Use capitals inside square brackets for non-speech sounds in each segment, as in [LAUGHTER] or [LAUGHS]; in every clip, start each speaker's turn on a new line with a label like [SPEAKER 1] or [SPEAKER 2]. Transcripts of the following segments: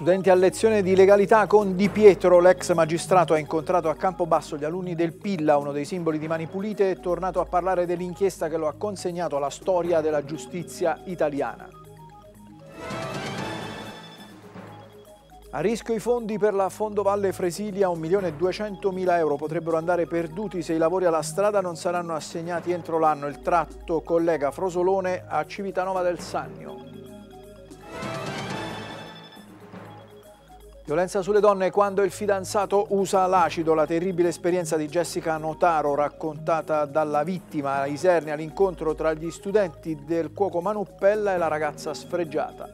[SPEAKER 1] Studenti a lezione di legalità con Di Pietro, l'ex magistrato ha incontrato a Campobasso gli alunni del Pilla, uno dei simboli di Mani Pulite, e è tornato a parlare dell'inchiesta che lo ha consegnato alla storia della giustizia italiana. A rischio i fondi per la Fondovalle Fresilia, 1.200.000 euro potrebbero andare perduti se i lavori alla strada non saranno assegnati entro l'anno. Il tratto collega Frosolone a Civitanova del Sannio. Violenza sulle donne quando il fidanzato usa l'acido, la terribile esperienza di Jessica Notaro raccontata dalla vittima a Isernia all'incontro tra gli studenti del cuoco Manuppella e la ragazza sfregiata.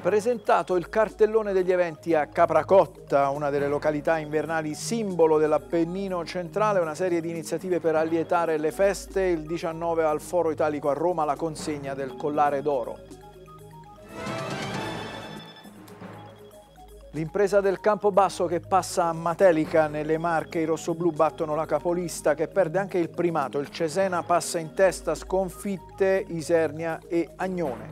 [SPEAKER 1] presentato il cartellone degli eventi a Capracotta, una delle località invernali simbolo dell'Appennino centrale, una serie di iniziative per allietare le feste, il 19 al Foro Italico a Roma la consegna del collare d'oro. L'impresa del campo basso che passa a Matelica nelle Marche, i rossoblù battono la capolista che perde anche il primato, il Cesena passa in testa, sconfitte Isernia e Agnone.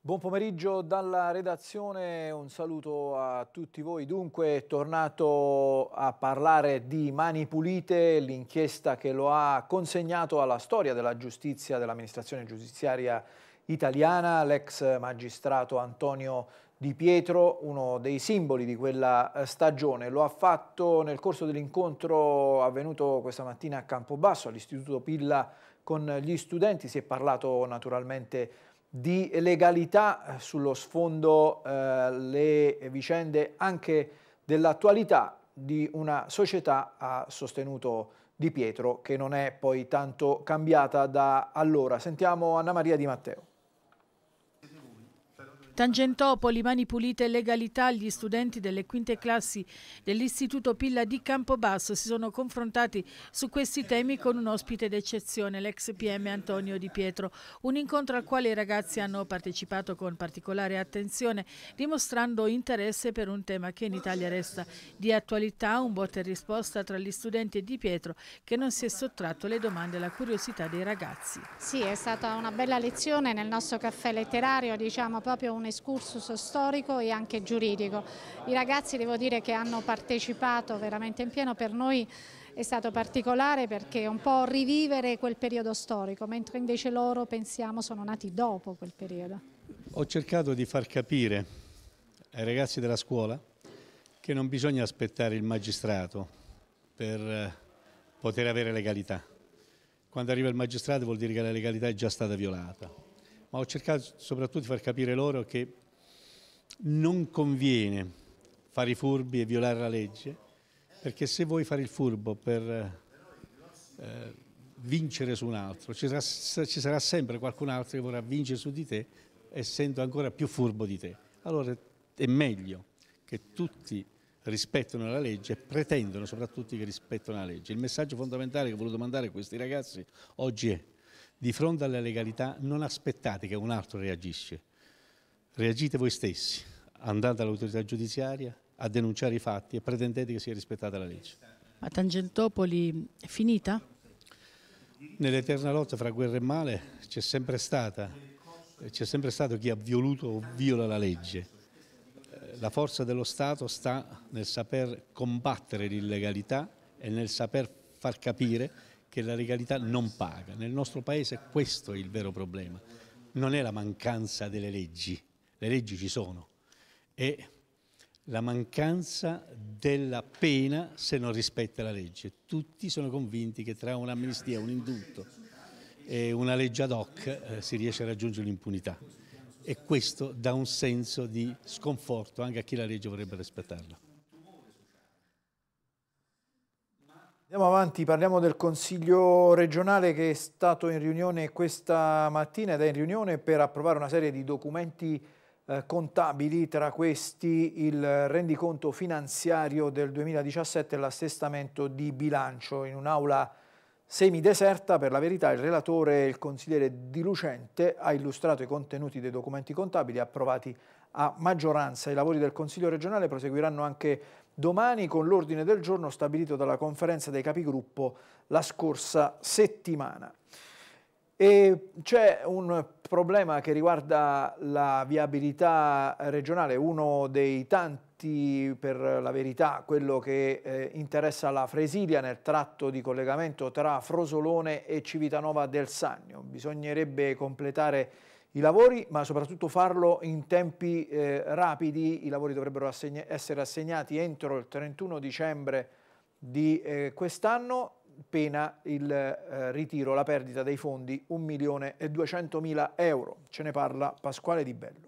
[SPEAKER 1] Buon pomeriggio dalla redazione, un saluto a tutti voi. Dunque, è tornato a parlare di Mani Pulite, l'inchiesta che lo ha consegnato alla storia della giustizia, dell'amministrazione giudiziaria italiana, l'ex magistrato Antonio Di Pietro, uno dei simboli di quella eh, stagione. Lo ha fatto nel corso dell'incontro avvenuto questa mattina a Campobasso, all'Istituto Pilla con gli studenti. Si è parlato naturalmente di legalità, eh, sullo sfondo eh, le vicende anche dell'attualità di una società ha sostenuto di Pietro, che non è poi tanto cambiata da allora. Sentiamo Anna Maria Di Matteo.
[SPEAKER 2] Tangentopoli, Mani Pulite e Legalità, gli studenti delle quinte classi dell'Istituto Pilla di Campobasso si sono confrontati su questi temi con un ospite d'eccezione, l'ex PM Antonio Di Pietro. Un incontro al quale i ragazzi hanno partecipato con particolare attenzione, dimostrando interesse per un tema che in Italia resta di attualità, un botta e risposta tra gli studenti e Di Pietro che non si è sottratto alle domande e alla curiosità dei ragazzi. Sì, è stata una bella lezione nel nostro caffè letterario, diciamo proprio un escursus storico e anche giuridico. I ragazzi devo dire che hanno partecipato veramente in pieno, per noi è stato particolare
[SPEAKER 3] perché è un po' rivivere quel periodo storico, mentre invece loro pensiamo sono nati
[SPEAKER 2] dopo quel periodo.
[SPEAKER 4] Ho cercato di far capire ai ragazzi della scuola che non bisogna aspettare il magistrato per eh, poter avere legalità. Quando arriva il magistrato vuol dire che la legalità è già stata violata ma ho cercato soprattutto di far capire loro che non conviene fare i furbi e violare la legge, perché se vuoi fare il furbo per eh, vincere su un altro, ci sarà, ci sarà sempre qualcun altro che vorrà vincere su di te, essendo ancora più furbo di te. Allora è meglio che tutti rispettano la legge e pretendono soprattutto che rispettano la legge. Il messaggio fondamentale che ho voluto mandare a questi ragazzi oggi è di fronte alla legalità non aspettate che un altro reagisce. Reagite voi stessi, andate all'autorità giudiziaria a denunciare i fatti e pretendete che sia rispettata la legge.
[SPEAKER 2] Ma Tangentopoli è finita?
[SPEAKER 4] Nell'eterna lotta fra guerra e male c'è sempre stata, c'è sempre stato chi ha violato o viola la legge. Eh, la forza dello Stato sta nel saper combattere l'illegalità e nel saper far capire che la legalità non paga. Nel nostro paese questo è il vero problema, non è la mancanza delle leggi, le leggi ci sono, è la mancanza della pena se non rispetta la legge. Tutti sono convinti che tra un'amnistia, un indulto e una legge ad hoc eh, si riesce a raggiungere l'impunità e questo dà un senso di sconforto anche a chi la legge vorrebbe rispettarla.
[SPEAKER 1] Andiamo avanti, parliamo del Consiglio regionale che è stato in riunione questa mattina ed è in riunione per approvare una serie di documenti eh, contabili, tra questi il rendiconto finanziario del 2017 e l'assestamento di bilancio. In un'aula semideserta, per la verità, il relatore, il consigliere Di Lucente, ha illustrato i contenuti dei documenti contabili approvati a maggioranza. I lavori del Consiglio regionale proseguiranno anche domani con l'ordine del giorno stabilito dalla conferenza dei capigruppo la scorsa settimana. c'è un problema che riguarda la viabilità regionale, uno dei tanti per la verità, quello che eh, interessa la Fresilia nel tratto di collegamento tra Frosolone e Civitanova del Sannio. Bisognerebbe completare i lavori, ma soprattutto farlo in tempi eh, rapidi. I lavori dovrebbero assegna essere assegnati entro il 31 dicembre di eh, quest'anno, pena il eh, ritiro, la perdita dei fondi 1.200.000 euro. Ce ne parla Pasquale Di Bello.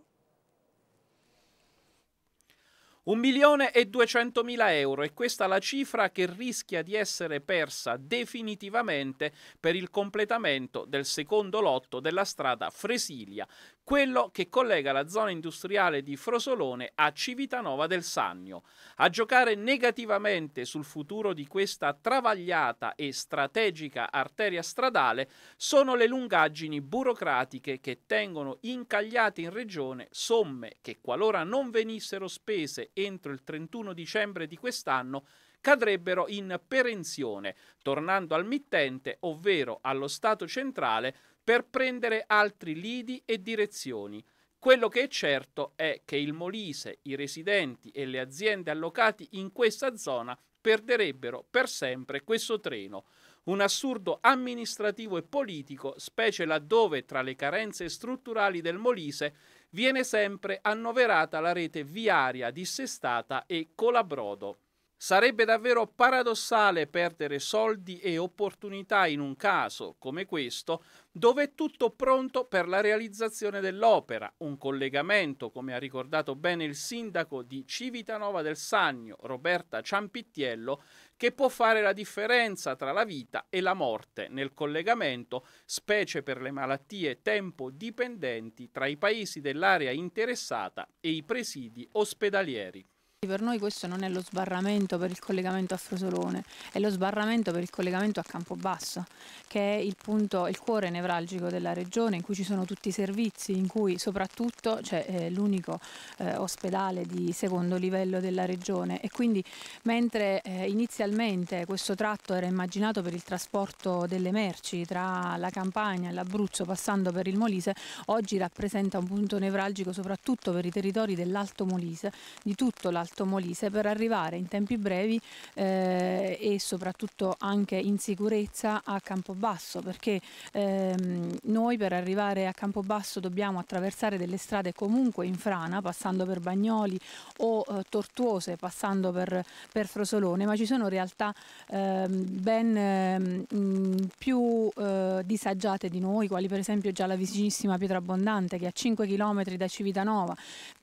[SPEAKER 1] 1
[SPEAKER 5] milione e 200 mila euro e questa è la cifra che rischia di essere persa definitivamente per il completamento del secondo lotto della strada Fresilia, quello che collega la zona industriale di Frosolone a Civitanova del Sannio. A giocare negativamente sul futuro di questa travagliata e strategica arteria stradale sono le lungaggini burocratiche che tengono incagliate in regione somme che qualora non venissero spese entro il 31 dicembre di quest'anno cadrebbero in perenzione, tornando al mittente, ovvero allo Stato centrale, per prendere altri lidi e direzioni. Quello che è certo è che il Molise, i residenti e le aziende allocati in questa zona perderebbero per sempre questo treno. Un assurdo amministrativo e politico, specie laddove tra le carenze strutturali del Molise viene sempre annoverata la rete viaria dissestata e colabrodo. Sarebbe davvero paradossale perdere soldi e opportunità in un caso come questo, dove è tutto pronto per la realizzazione dell'opera, un collegamento, come ha ricordato bene il sindaco di Civitanova del Sannio, Roberta Ciampittiello, che può fare la differenza tra la vita e la morte nel collegamento, specie per le malattie tempo dipendenti, tra i paesi dell'area interessata e i presidi ospedalieri.
[SPEAKER 2] Per noi questo non è lo sbarramento per il collegamento a Frosolone, è lo sbarramento per il collegamento a Campobasso, che è il, punto, il cuore nevralgico della regione in cui ci sono tutti i servizi, in cui soprattutto c'è eh, l'unico eh, ospedale di secondo livello della regione e quindi mentre eh, inizialmente questo tratto era immaginato per il trasporto delle merci tra la Campania e l'Abruzzo passando per il Molise, oggi rappresenta un punto nevralgico soprattutto per i territori dell'Alto Molise, di tutto l'Alto Alto Molise per arrivare in tempi brevi eh, e soprattutto anche in sicurezza a Campobasso perché ehm, noi per arrivare a Campobasso dobbiamo attraversare delle strade comunque in frana passando per Bagnoli o eh, Tortuose passando per, per, Frosolone ma ci sono realtà ehm, ben ehm, più eh, disagiate di noi quali per esempio già la vicinissima Pietra Abbondante che è a 5 km da Civitanova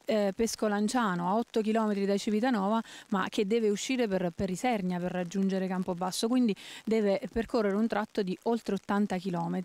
[SPEAKER 2] eh, Pescolanciano a 8 km da Italia Civitanova, ma che deve uscire per, per Isernia per raggiungere Campobasso, quindi deve percorrere un tratto di oltre 80 km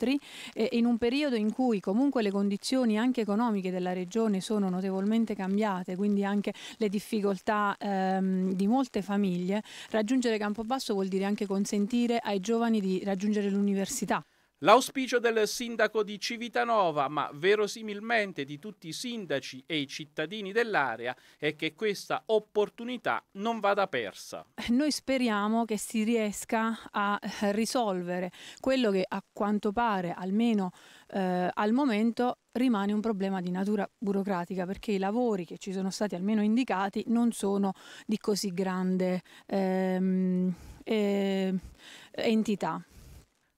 [SPEAKER 2] eh, in un periodo in cui comunque le condizioni anche economiche della regione sono notevolmente cambiate, quindi anche le difficoltà ehm, di molte famiglie, raggiungere Campobasso vuol dire anche consentire ai giovani di raggiungere l'università.
[SPEAKER 5] L'auspicio del sindaco di Civitanova, ma verosimilmente di tutti i sindaci e i cittadini dell'area, è che questa opportunità non vada persa.
[SPEAKER 2] Noi speriamo che si riesca a eh, risolvere quello che a quanto pare, almeno eh, al momento, rimane un problema di natura burocratica perché i lavori che ci sono stati almeno indicati non sono di così grande ehm, eh, entità.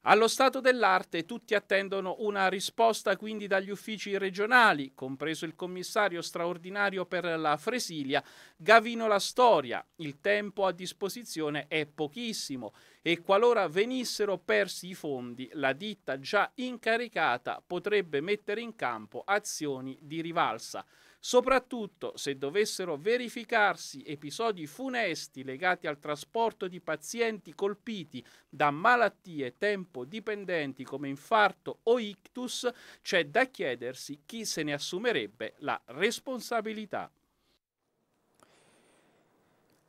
[SPEAKER 5] Allo stato dell'arte tutti attendono una risposta quindi dagli uffici regionali, compreso il commissario straordinario per la Fresilia, Gavino La Storia. Il tempo a disposizione è pochissimo e qualora venissero persi i fondi, la ditta già incaricata potrebbe mettere in campo azioni di rivalsa soprattutto se dovessero verificarsi episodi funesti legati al trasporto di pazienti colpiti da malattie tempo dipendenti come infarto o ictus, c'è da chiedersi chi se ne assumerebbe la responsabilità.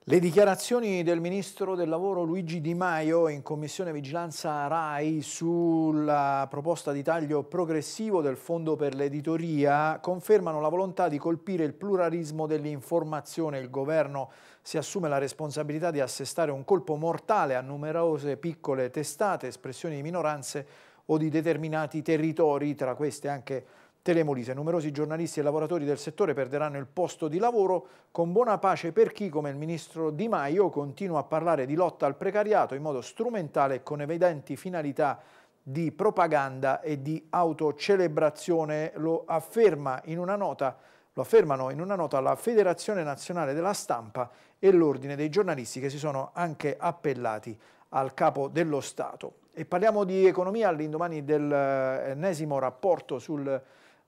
[SPEAKER 1] Le dichiarazioni del ministro del lavoro Luigi Di Maio in commissione vigilanza RAI sulla proposta di taglio progressivo del fondo per l'editoria confermano la volontà di colpire il pluralismo dell'informazione. Il governo si assume la responsabilità di assestare un colpo mortale a numerose piccole testate, espressioni di minoranze o di determinati territori, tra queste anche Telemolise, numerosi giornalisti e lavoratori del settore perderanno il posto di lavoro, con buona pace per chi, come il ministro Di Maio, continua a parlare di lotta al precariato in modo strumentale e con evidenti finalità di propaganda e di autocelebrazione, lo afferma in una nota lo affermano in una nota la Federazione Nazionale della Stampa e l'Ordine dei giornalisti che si sono anche appellati al capo dello Stato. E parliamo di economia all'indomani dell'ennesimo eh, rapporto sul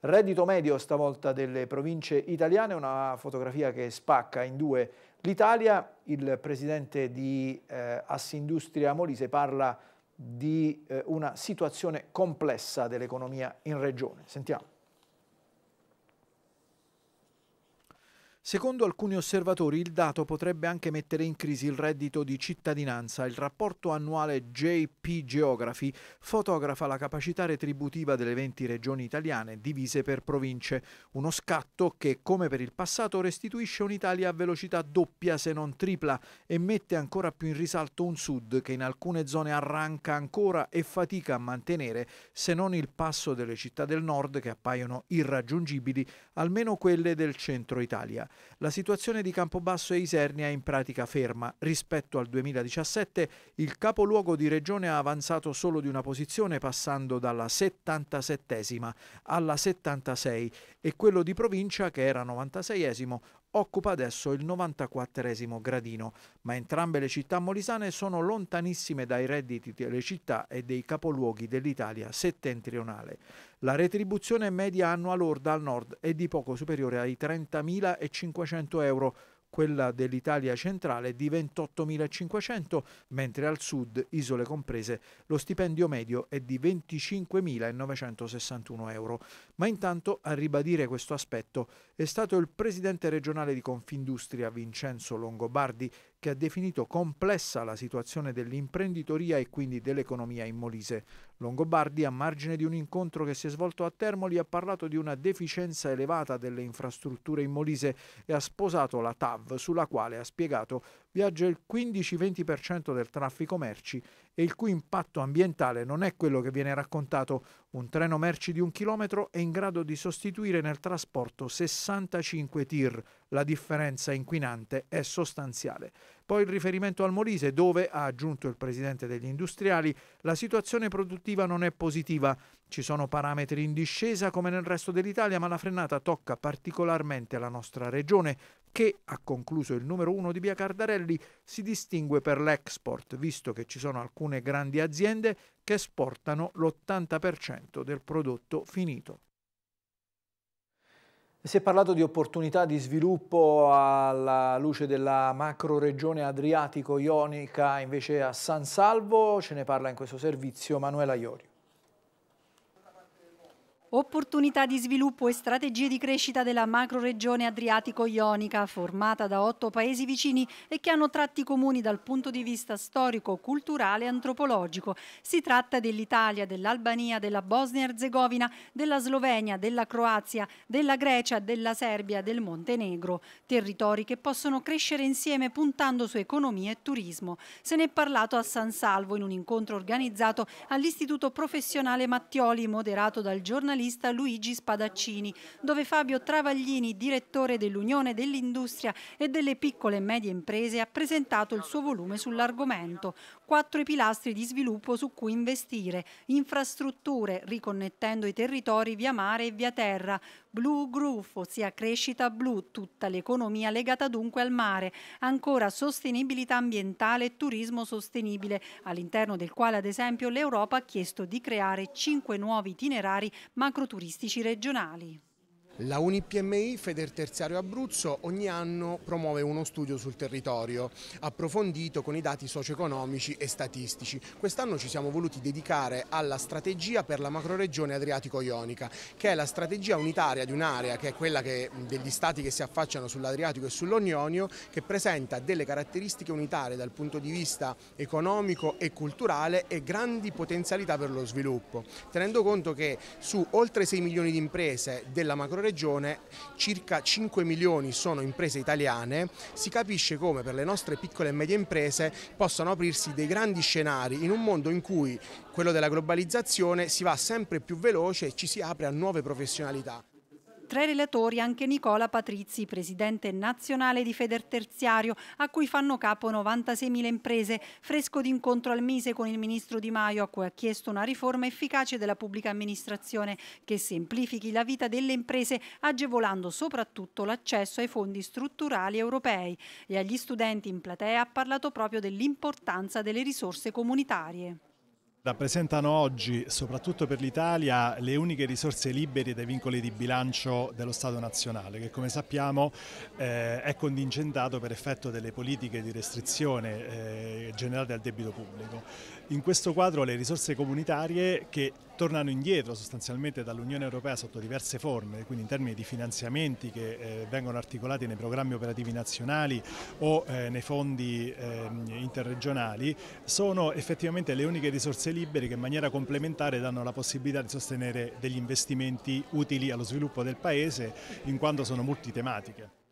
[SPEAKER 1] Reddito medio stavolta delle province italiane, una fotografia che spacca in due l'Italia. Il presidente di eh, Assindustria Molise parla di eh, una situazione complessa dell'economia in regione. Sentiamo. Secondo alcuni osservatori il dato potrebbe anche mettere in crisi il reddito di cittadinanza. Il rapporto annuale JP Geography fotografa la capacità retributiva delle 20 regioni italiane divise per province, uno scatto che come per il passato restituisce un'Italia a velocità doppia se non tripla e mette ancora più in risalto un sud che in alcune zone arranca ancora e fatica a mantenere se non il passo delle città del nord che appaiono irraggiungibili, almeno quelle del centro Italia. La situazione di Campobasso e Isernia è in pratica ferma. Rispetto al 2017 il capoluogo di regione ha avanzato solo di una posizione passando dalla 77 alla 76 e quello di provincia, che era 96 esimo occupa adesso il 94 gradino, ma entrambe le città molisane sono lontanissime dai redditi delle città e dei capoluoghi dell'Italia settentrionale. La retribuzione media annua lorda al nord è di poco superiore ai 30.500 euro, quella dell'Italia centrale di 28.500, mentre al sud, isole comprese, lo stipendio medio è di 25.961 euro. Ma intanto a ribadire questo aspetto è stato il presidente regionale di Confindustria Vincenzo Longobardi che ha definito complessa la situazione dell'imprenditoria e quindi dell'economia in Molise. Longobardi, a margine di un incontro che si è svolto a Termoli, ha parlato di una deficienza elevata delle infrastrutture in Molise e ha sposato la TAV, sulla quale ha spiegato viaggia il 15-20% del traffico merci e il cui impatto ambientale non è quello che viene raccontato. Un treno merci di un chilometro è in grado di sostituire nel trasporto 65 tir. La differenza inquinante è sostanziale. Poi il riferimento al Molise, dove, ha aggiunto il presidente degli industriali, la situazione produttiva non è positiva. Ci sono parametri in discesa come nel resto dell'Italia, ma la frenata tocca particolarmente la nostra regione, che, ha concluso il numero uno di Via Cardarelli, si distingue per l'export, visto che ci sono alcune grandi aziende che esportano l'80% del prodotto finito. Si è parlato di opportunità di sviluppo alla luce della macro regione adriatico-ionica, invece a San Salvo ce ne parla in questo servizio Manuela Iorio.
[SPEAKER 3] Opportunità di sviluppo e strategie di crescita della macro-regione adriatico-ionica, formata da otto paesi vicini e che hanno tratti comuni dal punto di vista storico, culturale e antropologico. Si tratta dell'Italia, dell'Albania, della Bosnia-Herzegovina, della Slovenia, della Croazia, della Grecia, della Serbia, del Montenegro. Territori che possono crescere insieme puntando su economia e turismo. Se ne è parlato a San Salvo in un incontro organizzato all'Istituto Professionale Mattioli, moderato dal giornalista intervista Luigi Spadaccini, dove Fabio Travaglini, direttore dell'Unione dell'Industria e delle piccole e medie imprese, ha presentato il suo volume sull'argomento, quattro i pilastri di sviluppo su cui investire, infrastrutture riconnettendo i territori via mare e via terra, Blue Groove, ossia crescita blu, tutta l'economia legata dunque al mare, ancora sostenibilità ambientale e turismo sostenibile, all'interno del quale ad esempio l'Europa ha chiesto di creare cinque nuovi itinerari macroturistici regionali.
[SPEAKER 6] La UniPMI Feder Terziario Abruzzo ogni anno promuove uno studio sul territorio, approfondito con i dati socio-economici e statistici. Quest'anno ci siamo voluti dedicare alla strategia per la macroregione Adriatico-Ionica, che è la strategia unitaria di un'area che è quella che, degli stati che si affacciano sull'Adriatico e sull'Onionio, che presenta delle caratteristiche unitarie dal punto di vista economico e culturale e grandi potenzialità per lo sviluppo, tenendo conto che su oltre 6 milioni di imprese della macroregione regione circa 5 milioni sono imprese italiane, si capisce come per le nostre piccole e medie imprese possano aprirsi dei grandi scenari in un mondo in cui quello della globalizzazione si va sempre più veloce e ci si apre a nuove professionalità
[SPEAKER 3] tra i relatori anche Nicola Patrizzi, presidente nazionale di Federterziario, a cui fanno capo 96.000 imprese, fresco d'incontro al Mise con il ministro Di Maio, a cui ha chiesto una riforma efficace della pubblica amministrazione che semplifichi la vita delle imprese, agevolando soprattutto l'accesso ai fondi strutturali europei. E agli studenti in platea ha parlato proprio dell'importanza delle risorse comunitarie
[SPEAKER 6] rappresentano oggi, soprattutto per l'Italia, le uniche risorse libere dai vincoli di bilancio dello Stato nazionale, che come sappiamo eh, è contingentato per effetto delle politiche di restrizione eh, generate al debito pubblico. In questo quadro le risorse comunitarie che tornano indietro sostanzialmente dall'Unione Europea sotto diverse forme, quindi in termini di finanziamenti che eh, vengono articolati nei programmi operativi nazionali o eh, nei fondi eh, interregionali, sono effettivamente le uniche risorse libere che in maniera complementare danno la possibilità di sostenere degli investimenti utili allo sviluppo del Paese in quanto sono multitematiche.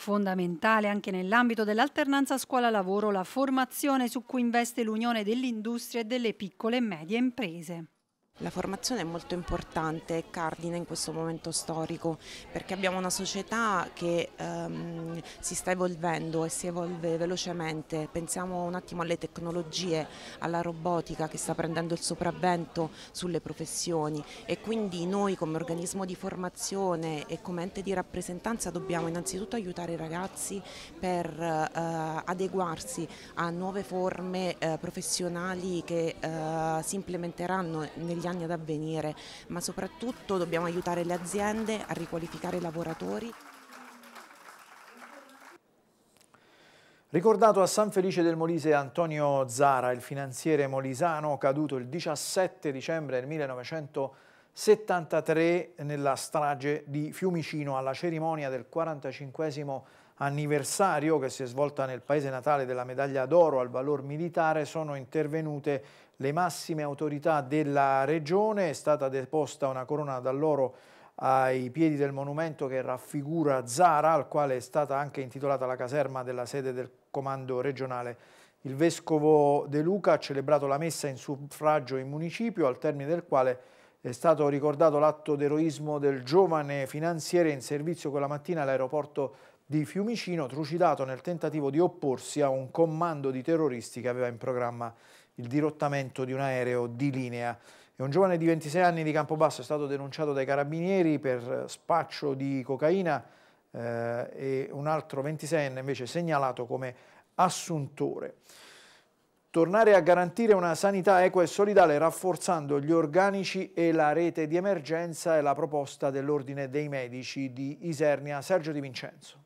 [SPEAKER 3] Fondamentale anche nell'ambito dell'alternanza scuola-lavoro la formazione su cui investe l'Unione dell'Industria e delle piccole
[SPEAKER 2] e medie imprese. La formazione è molto importante, è cardine in questo momento storico, perché abbiamo una società che ehm, si sta evolvendo e si evolve velocemente. Pensiamo un attimo alle tecnologie, alla robotica che sta prendendo il sopravvento sulle professioni e quindi noi come organismo di formazione e come ente di rappresentanza dobbiamo innanzitutto aiutare i ragazzi per eh, adeguarsi a nuove forme eh, professionali che eh, si implementeranno negli anni anni ad avvenire, ma soprattutto dobbiamo aiutare le aziende a riqualificare i lavoratori.
[SPEAKER 1] Ricordato a San Felice del Molise Antonio Zara, il finanziere molisano caduto il 17 dicembre 1973 nella strage di Fiumicino alla cerimonia del 45 anniversario che si è svolta nel paese natale della medaglia d'oro al valor militare sono intervenute le massime autorità della regione, è stata deposta una corona d'alloro ai piedi del monumento che raffigura Zara, al quale è stata anche intitolata la caserma della sede del comando regionale. Il vescovo De Luca ha celebrato la messa in suffragio in municipio, al termine del quale è stato ricordato l'atto d'eroismo del giovane finanziere in servizio quella mattina all'aeroporto di Fiumicino, trucidato nel tentativo di opporsi a un comando di terroristi che aveva in programma il dirottamento di un aereo di linea. E un giovane di 26 anni di Campobasso è stato denunciato dai carabinieri per spaccio di cocaina eh, e un altro 26enne invece segnalato come assuntore. Tornare a garantire una sanità equa e solidale rafforzando gli organici e la rete di emergenza è la proposta dell'Ordine dei Medici di Isernia. Sergio Di Vincenzo.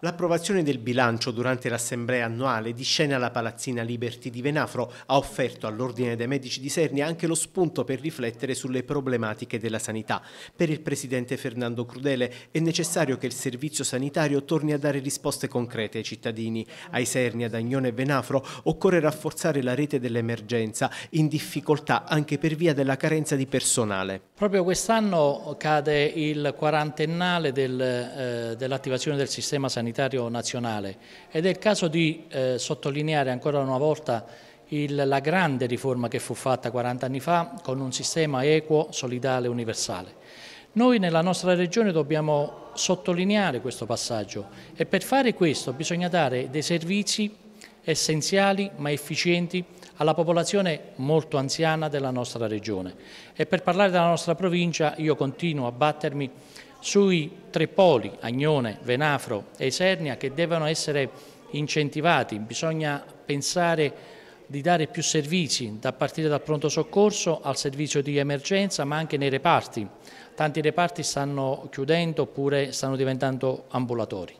[SPEAKER 6] L'approvazione del bilancio durante l'assemblea annuale di scena alla Palazzina Liberty di Venafro ha offerto all'Ordine dei Medici di Sernia anche lo spunto per riflettere sulle problematiche della sanità. Per il presidente Fernando Crudele è necessario che il servizio sanitario torni a dare risposte concrete ai cittadini. Ai Sernia, Dagnone e Venafro occorre rafforzare la rete dell'emergenza in difficoltà anche per via della carenza di personale. Proprio
[SPEAKER 7] quest'anno cade il quarantennale del, eh, dell'attivazione del sistema sanitario sanitario nazionale ed è il caso di eh, sottolineare ancora una volta il, la grande riforma che fu fatta 40 anni fa con un sistema equo, solidale e universale. Noi nella nostra regione dobbiamo sottolineare questo passaggio e per fare questo bisogna dare dei servizi essenziali ma efficienti alla popolazione molto anziana della nostra regione e per parlare della nostra provincia io continuo a battermi sui tre poli, Agnone, Venafro e Esernia, che devono essere incentivati. Bisogna pensare di dare più servizi, da partire dal pronto soccorso al servizio di emergenza, ma anche nei reparti.
[SPEAKER 6] Tanti reparti stanno chiudendo oppure stanno diventando ambulatori.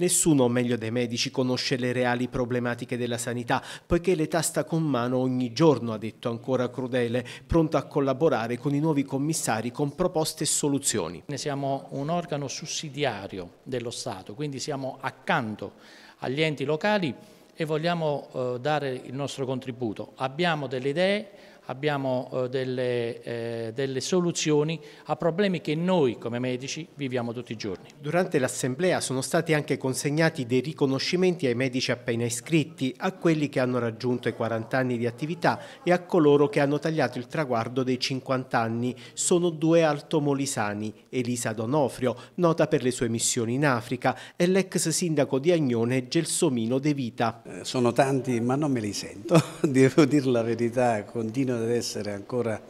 [SPEAKER 6] Nessuno meglio dei medici conosce le reali problematiche della sanità, poiché le tasta con mano ogni giorno, ha detto ancora Crudele, pronto a collaborare con i nuovi commissari con proposte e soluzioni.
[SPEAKER 7] Ne siamo un organo sussidiario dello Stato, quindi siamo accanto agli enti locali e vogliamo eh, dare il nostro contributo. Abbiamo delle idee, abbiamo eh, delle, eh, delle, soluzioni
[SPEAKER 6] a problemi che noi come medici viviamo tutti i giorni. Durante l'assemblea sono stati anche consegnati dei riconoscimenti ai medici appena iscritti, a quelli che hanno raggiunto i 40 anni di attività e a coloro che hanno tagliato il traguardo dei 50 anni. Sono due altomolisani, Elisa Donofrio, nota per le sue missioni in Africa, e l'ex sindaco di Agnone Gelsomino De Vita. Eh, sono tanti ma non me li sento, [LAUGHS] devo
[SPEAKER 4] dire la verità, continuo fortuna di essere ancora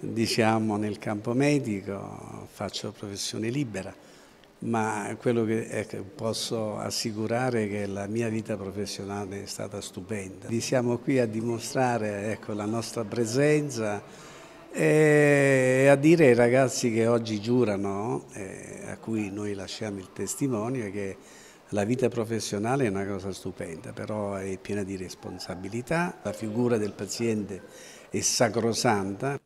[SPEAKER 4] diciamo, nel campo medico, faccio professione libera, ma quello che ecco, posso assicurare è che la mia vita professionale è stata stupenda. Siamo qui a dimostrare ecco, la nostra presenza e a dire ai ragazzi che oggi giurano, eh, a cui noi lasciamo il testimonio, che la vita professionale è una cosa stupenda, però è piena di responsabilità, la figura del paziente e sacrosanta.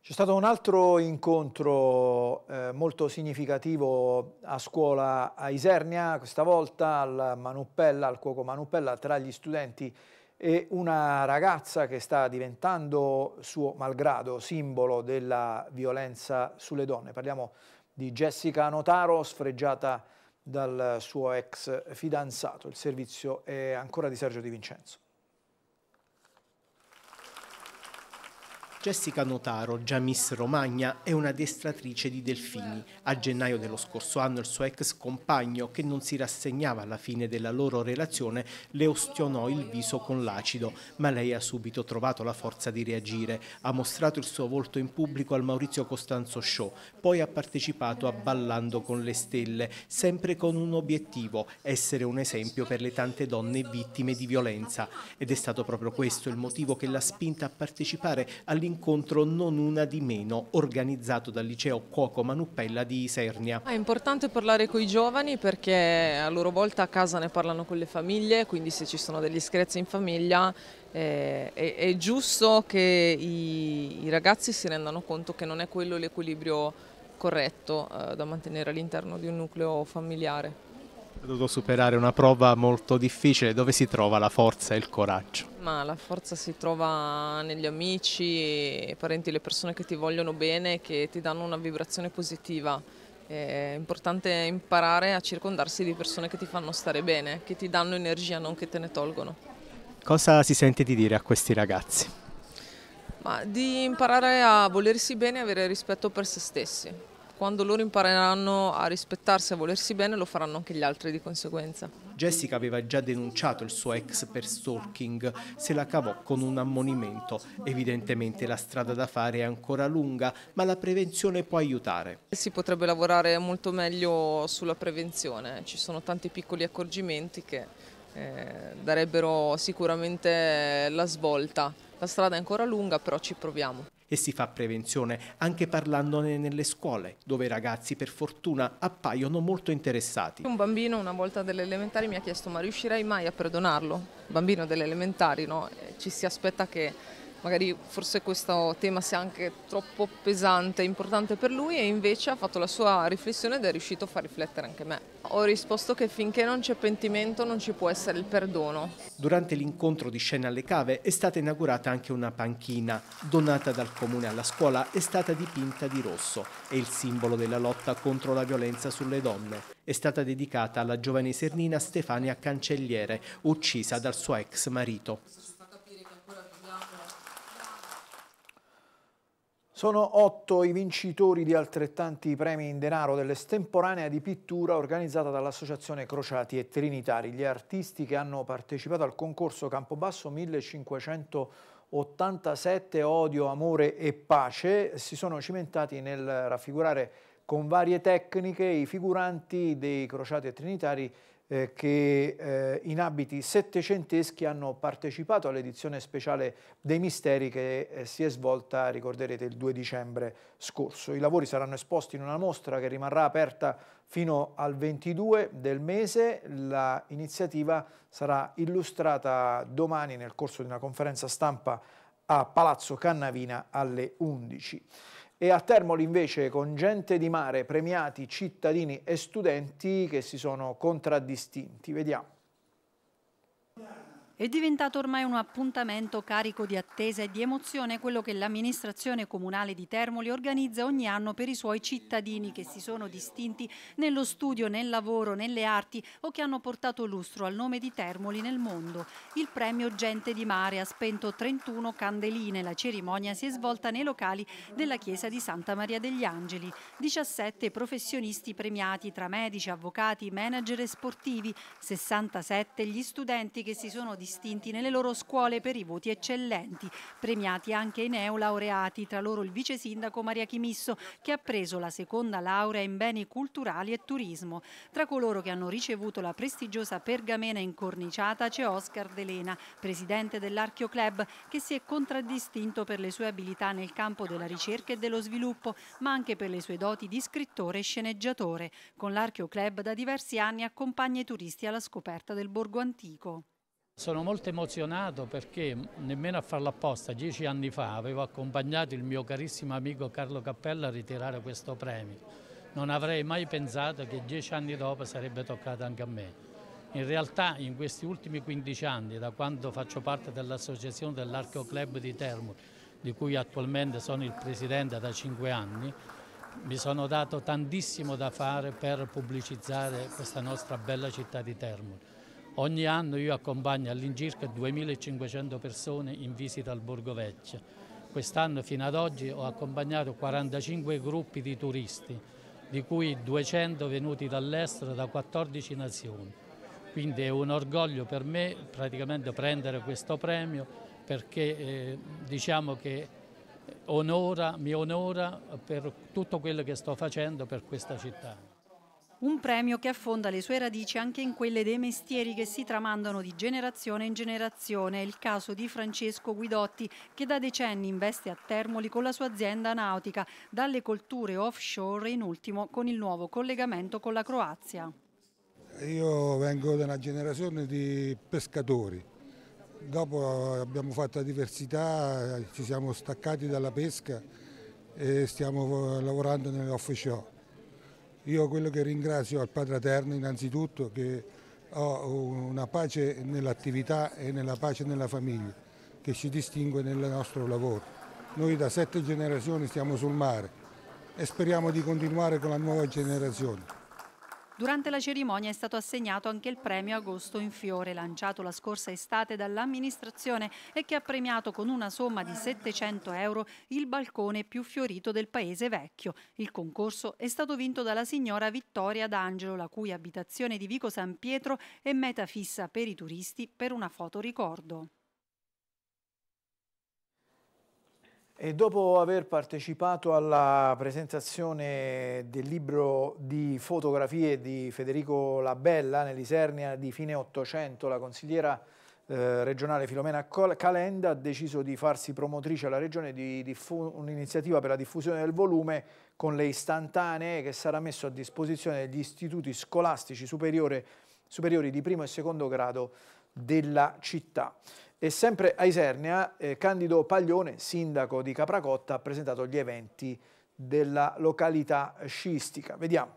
[SPEAKER 1] C'è stato un altro incontro eh, molto significativo a scuola a Isernia, questa volta al Manuppella, al Cuoco Manuppella, tra gli studenti e una ragazza che sta diventando, suo malgrado, simbolo della violenza sulle donne. Parliamo di Jessica Notaro, sfregiata dal suo ex fidanzato. Il servizio è ancora di Sergio Di Vincenzo.
[SPEAKER 6] Jessica Notaro, già Miss Romagna, è una destratrice di delfini. A gennaio dello scorso anno il suo ex compagno, che non si rassegnava alla fine della loro relazione, le ostionò il viso con l'acido, ma lei ha subito trovato la forza di reagire. Ha mostrato il suo volto in pubblico al Maurizio Costanzo Show, poi ha partecipato a Ballando con le Stelle, sempre con un obiettivo, essere un esempio per le tante donne vittime di violenza. Ed è stato proprio questo il motivo che l'ha spinta a partecipare all'incontro incontro Non Una di Meno, organizzato dal liceo Cuoco Manuppella di Isernia.
[SPEAKER 8] Ah, è importante parlare con i giovani perché a loro volta a casa ne parlano con le famiglie, quindi se ci sono degli screzi in famiglia eh, è, è, giusto che i, i ragazzi si rendano conto che non è quello l'equilibrio corretto eh, da mantenere all'interno di un nucleo familiare.
[SPEAKER 6] Ha dovuto superare una prova molto difficile, dove si trova la forza e il coraggio?
[SPEAKER 8] Ma la forza si trova negli amici, i parenti, le persone che ti vogliono bene, che ti danno una vibrazione positiva. È importante imparare a circondarsi di persone che ti fanno stare bene, che ti danno energia, non che te ne tolgono.
[SPEAKER 6] Cosa si sente di dire a questi ragazzi?
[SPEAKER 8] Ma di imparare a volersi bene e avere rispetto per se stessi, quando loro impareranno a rispettarsi e a volersi bene lo faranno anche gli altri di conseguenza.
[SPEAKER 6] Jessica aveva già denunciato il suo ex per stalking, se la cavò con un ammonimento. Evidentemente la strada da fare è ancora lunga, ma la prevenzione può aiutare.
[SPEAKER 8] Si potrebbe lavorare molto meglio sulla prevenzione, ci sono tanti piccoli accorgimenti che eh, darebbero sicuramente la svolta. La strada è ancora lunga, però ci proviamo
[SPEAKER 6] e si fa prevenzione anche parlandone nelle scuole, dove i ragazzi per fortuna appaiono molto interessati. Un
[SPEAKER 8] bambino una volta delle elementari mi ha chiesto ma riuscirei mai a perdonarlo? Un bambino delle elementari, no? Ci si aspetta che magari forse questo tema sia anche troppo pesante e importante per lui e invece ha fatto la sua riflessione ed è riuscito a far riflettere anche me. Ho risposto che finché non c'è pentimento non ci può essere il perdono.
[SPEAKER 6] Durante l'incontro di scena alle cave è stata inaugurata anche una panchina donata dal comune alla scuola è stata dipinta di rosso è il simbolo della lotta contro la violenza sulle donne. È stata dedicata alla giovane sernina Stefania Cancelliere, uccisa dal
[SPEAKER 1] suo ex marito. Sono otto i vincitori di altrettanti premi in denaro dell'estemporanea di pittura organizzata dall'Associazione Crociati e Trinitari. Gli artisti che hanno partecipato al concorso Campobasso 1587 Odio, Amore e Pace si sono cimentati nel raffigurare con varie tecniche i figuranti dei Crociati e Trinitari eh, che eh, in abiti settecenteschi hanno partecipato all'edizione speciale dei Misteri che eh, si è svolta, ricorderete, il 2 dicembre scorso. I lavori saranno esposti in una mostra che rimarrà aperta fino al 22 del mese. L'iniziativa sarà illustrata domani nel corso di una conferenza stampa a Palazzo Cannavina alle 11 e a Termoli invece con gente di mare, premiati, cittadini e studenti che si sono contraddistinti. Vediamo.
[SPEAKER 3] È diventato ormai un appuntamento carico di attesa e di emozione quello che l'amministrazione comunale di Termoli organizza ogni anno per i suoi cittadini che si sono distinti nello studio, nel lavoro, nelle arti o che hanno portato lustro al nome di Termoli nel mondo. Il premio Gente di Mare ha spento 31 candeline. La cerimonia si è svolta nei locali della chiesa di Santa Maria degli Angeli. 17 professionisti premiati tra medici, avvocati, manager e sportivi, 67 gli studenti che si sono distinti distinti nelle loro scuole per i voti eccellenti, premiati anche i neolaureati, tra loro il vice sindaco Maria Chimisso che ha preso la seconda laurea in beni culturali e turismo. Tra coloro che hanno ricevuto la prestigiosa pergamena incorniciata c'è Oscar Delena, presidente dell'Archio Club, che si è contraddistinto per le sue abilità nel campo della ricerca e dello sviluppo, ma anche per le sue doti di scrittore e sceneggiatore. Con l'Archeo Club da diversi anni accompagna i turisti alla scoperta del borgo antico.
[SPEAKER 9] Sono molto emozionato perché nemmeno a farlo apposta, dieci anni fa avevo accompagnato il mio carissimo amico Carlo Cappella a ritirare questo premio. Non avrei mai pensato che dieci anni dopo sarebbe toccato anche a me. In realtà in questi ultimi 15 anni, da quando faccio parte dell'Associazione dell'Archeo Club di Termo, di cui attualmente sono il presidente da cinque anni, mi sono dato tantissimo da fare per pubblicizzare questa nostra bella città di Termoli. Ogni anno io accompagno all'incirca 2500 persone in visita al Borgo Vecchio. Quest'anno fino ad oggi ho accompagnato 45 gruppi di turisti, di cui 200 venuti dall'estero da 14 nazioni. Quindi è un orgoglio per me praticamente prendere questo premio perché eh, diciamo che eh, onora, mi onora per tutto quello che sto facendo per questa città
[SPEAKER 3] un premio che affonda le sue radici anche in quelle dei mestieri che si tramandano di generazione in generazione. È il caso di Francesco Guidotti che da decenni investe a Termoli con la sua azienda nautica, dalle colture offshore in ultimo con il nuovo collegamento con la Croazia.
[SPEAKER 9] Io vengo da una generazione di pescatori, dopo abbiamo fatto la diversità, ci siamo staccati dalla pesca e stiamo lavorando nell'offshore. Io quello che ringrazio al Padre Eterno innanzitutto che ho una pace nell'attività e nella pace nella famiglia che ci distingue nel nostro lavoro. Noi da sette generazioni stiamo sul mare e speriamo di continuare con la nuova generazione.
[SPEAKER 3] Durante la cerimonia è stato assegnato anche il premio Agosto in Fiore, lanciato la scorsa estate dall'amministrazione e che ha premiato con una somma di 700 euro il balcone più fiorito del Paese Vecchio. Il concorso è stato vinto dalla signora Vittoria D'Angelo, la cui abitazione di Vico San Pietro è meta fissa per i turisti per una foto ricordo.
[SPEAKER 1] E dopo aver partecipato alla presentazione del libro di fotografie di Federico Labella nell'Isernia di fine Ottocento, la consigliera eh, regionale Filomena Calenda ha deciso di farsi promotrice alla regione di un'iniziativa per la diffusione del volume con le istantanee che sarà messo a disposizione degli istituti scolastici superiori di primo e secondo grado della città. E sempre a Isernia, eh, Candido Paglione, sindaco di Capracotta, ha presentato gli eventi della località sciistica. Vediamo.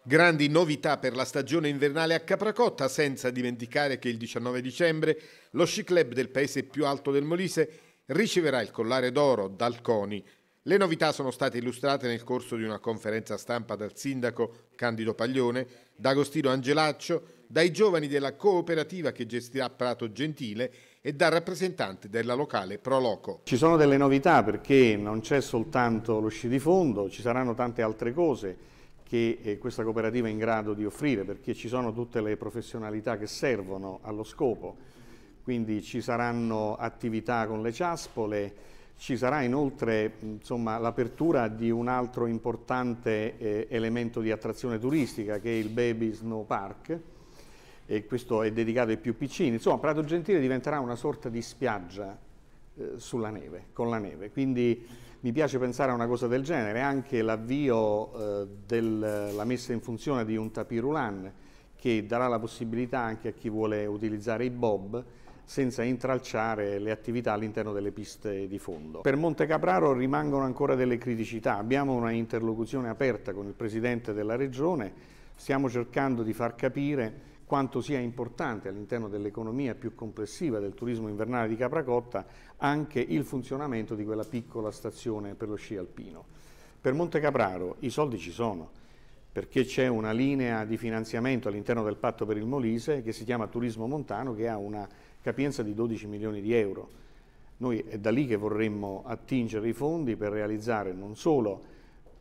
[SPEAKER 6] Grandi novità per la stagione invernale a Capracotta, senza dimenticare che il 19 dicembre lo sci club del paese più alto del Molise riceverà il collare d'oro dal CONI. Le novità sono state illustrate nel corso di una conferenza stampa dal sindaco Candido Paglione, da Agostino Angelaccio, dai giovani della cooperativa che gestirà Prato Gentile e dal rappresentante della locale Proloco.
[SPEAKER 10] Ci sono delle novità perché non c'è soltanto lo sci di fondo, ci saranno tante altre cose che eh, questa cooperativa è in grado di offrire perché ci sono tutte le professionalità che servono allo scopo, quindi ci saranno attività con le ciaspole, ci sarà inoltre l'apertura di un altro importante eh, elemento di attrazione turistica che è il Baby Snow Park e questo è dedicato ai più piccini. Insomma, Prato Gentile diventerà una sorta di spiaggia eh, sulla neve, con la neve. Quindi mi piace pensare a una cosa del genere, anche l'avvio eh, della messa in funzione di un tapirulan che darà la possibilità anche a chi vuole utilizzare i bob senza intralciare le attività all'interno delle piste di fondo. Per Monte Capraro rimangono ancora delle criticità, abbiamo una interlocuzione aperta con il Presidente della Regione, stiamo cercando di far capire quanto sia importante all'interno dell'economia più complessiva del turismo invernale di Capracotta anche il funzionamento di quella piccola stazione per lo sci alpino. Per Monte Capraro i soldi ci sono, perché c'è una linea di finanziamento all'interno del patto per il Molise che si chiama Turismo Montano che ha una capienza di 12 milioni di euro. Noi è da lì che vorremmo attingere i fondi per realizzare non solo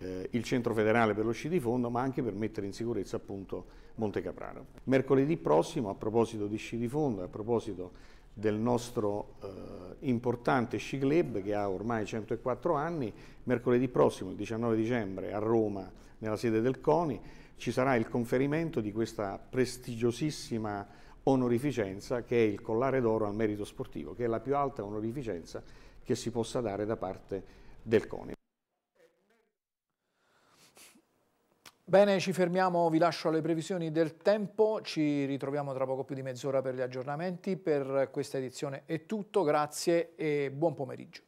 [SPEAKER 10] eh, il Centro Federale per lo Sci di Fondo, ma anche per mettere in sicurezza appunto Monte Capraro. Mercoledì prossimo, a proposito di Sci di Fondo, a proposito del nostro eh, importante sci club che ha ormai 104 anni, mercoledì prossimo, il 19 dicembre, a Roma, nella sede del CONI, ci sarà il conferimento di questa prestigiosissima onorificenza che è il collare d'oro al merito sportivo, che è la più alta onorificenza che si possa dare da parte del CONI.
[SPEAKER 1] Bene, ci fermiamo, vi lascio alle previsioni del tempo, ci ritroviamo tra poco più di mezz'ora per gli aggiornamenti, per questa edizione è tutto, grazie e buon pomeriggio.